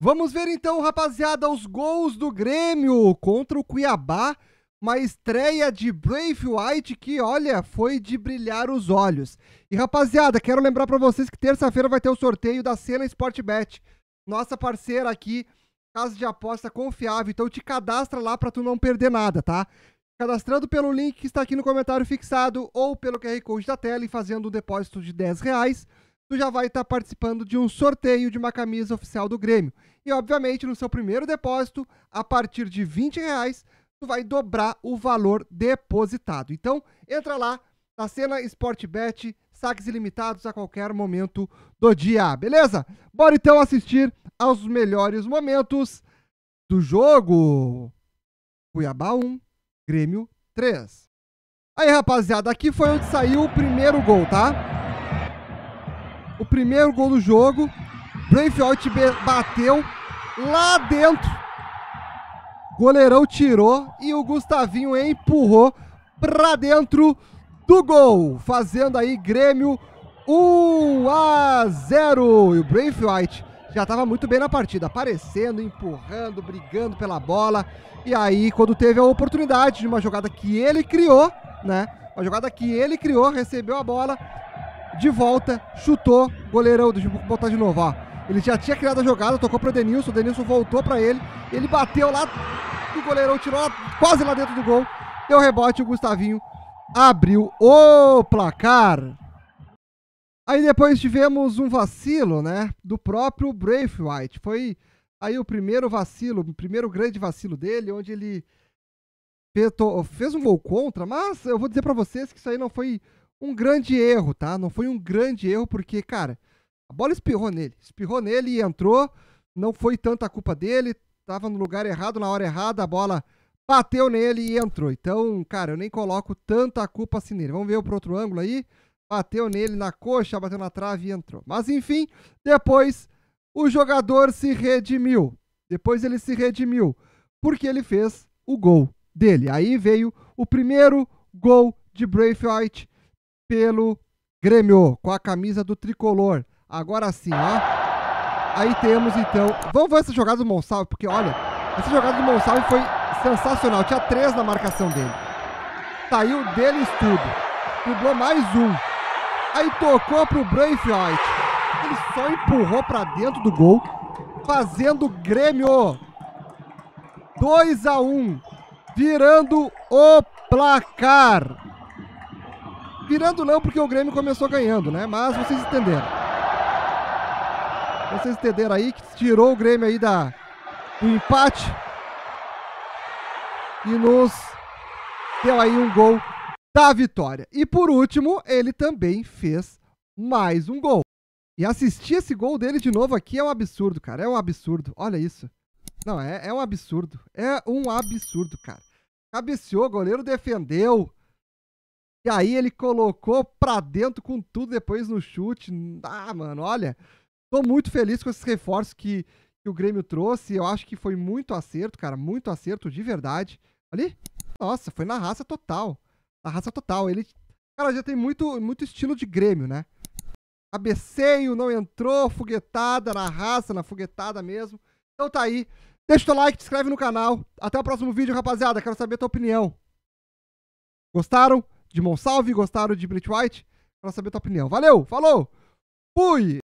Vamos ver então, rapaziada, os gols do Grêmio contra o Cuiabá. Uma estreia de Brave White que, olha, foi de brilhar os olhos. E, rapaziada, quero lembrar para vocês que terça-feira vai ter o sorteio da Cena Sportbet, nossa parceira aqui, casa de aposta confiável. Então te cadastra lá para tu não perder nada, tá? Cadastrando pelo link que está aqui no comentário fixado ou pelo QR Code da tela e fazendo um depósito de 10 reais tu já vai estar tá participando de um sorteio de uma camisa oficial do Grêmio. E, obviamente, no seu primeiro depósito, a partir de 20 reais, tu vai dobrar o valor depositado. Então, entra lá na cena Sportbet, saques ilimitados a qualquer momento do dia, beleza? Bora então assistir aos melhores momentos do jogo. Cuiabá 1, Grêmio 3. Aí, rapaziada, aqui foi onde saiu o primeiro gol, tá? o primeiro gol do jogo. Braithwaite bateu lá dentro. Goleirão tirou e o Gustavinho empurrou para dentro do gol, fazendo aí Grêmio 1 a 0. E o Braithwaite já estava muito bem na partida, aparecendo, empurrando, brigando pela bola. E aí, quando teve a oportunidade de uma jogada que ele criou, né? Uma jogada que ele criou, recebeu a bola, de volta, chutou, goleirão, deixa eu botar de novo, ó. Ele já tinha criado a jogada, tocou para o Denilson, o Denilson voltou para ele, ele bateu lá, o goleirão tirou quase lá dentro do gol, deu rebote, o Gustavinho abriu o placar. Aí depois tivemos um vacilo, né, do próprio Braithwaite. Foi aí o primeiro vacilo, o primeiro grande vacilo dele, onde ele fez um gol contra, mas eu vou dizer para vocês que isso aí não foi um grande erro, tá? Não foi um grande erro, porque, cara, a bola espirrou nele. Espirrou nele e entrou. Não foi tanta culpa dele. Tava no lugar errado, na hora errada, a bola bateu nele e entrou. Então, cara, eu nem coloco tanta culpa assim nele. Vamos ver pro outro ângulo aí. Bateu nele na coxa, bateu na trave e entrou. Mas enfim, depois o jogador se redimiu. Depois ele se redimiu. Porque ele fez o gol dele. Aí veio o primeiro gol de Braithwaite pelo Grêmio, com a camisa do tricolor. Agora sim, ó. Aí temos então. Vamos ver essa jogada do Monsalve, porque olha, essa jogada do Monsalve foi sensacional. Tinha três na marcação dele. Saiu dele tudo. Driblou mais um. Aí tocou pro Braithwaite. Ele só empurrou para dentro do gol, fazendo Grêmio 2 a 1, um, virando o placar. Virando não, porque o Grêmio começou ganhando, né? Mas vocês entenderam. Vocês entenderam aí que tirou o Grêmio aí da, do empate e nos deu aí um gol da vitória. E por último, ele também fez mais um gol. E assistir esse gol dele de novo aqui é um absurdo, cara. É um absurdo. Olha isso. Não, é, é um absurdo. É um absurdo, cara. Cabeceou, goleiro defendeu. E aí ele colocou pra dentro com tudo depois no chute. Ah, mano, olha. Tô muito feliz com esses reforços que, que o Grêmio trouxe. Eu acho que foi muito acerto, cara. Muito acerto, de verdade. Ali? Nossa, foi na raça total. Na raça total. Ele. Cara, já tem muito, muito estilo de Grêmio, né? Cabeceio, não entrou, foguetada na raça, na foguetada mesmo. Então tá aí. Deixa o teu like, te inscreve no canal. Até o próximo vídeo, rapaziada. Quero saber a tua opinião. Gostaram? de Monsalve, gostaram de Brit White? Pra saber a tua opinião. Valeu, falou! Fui!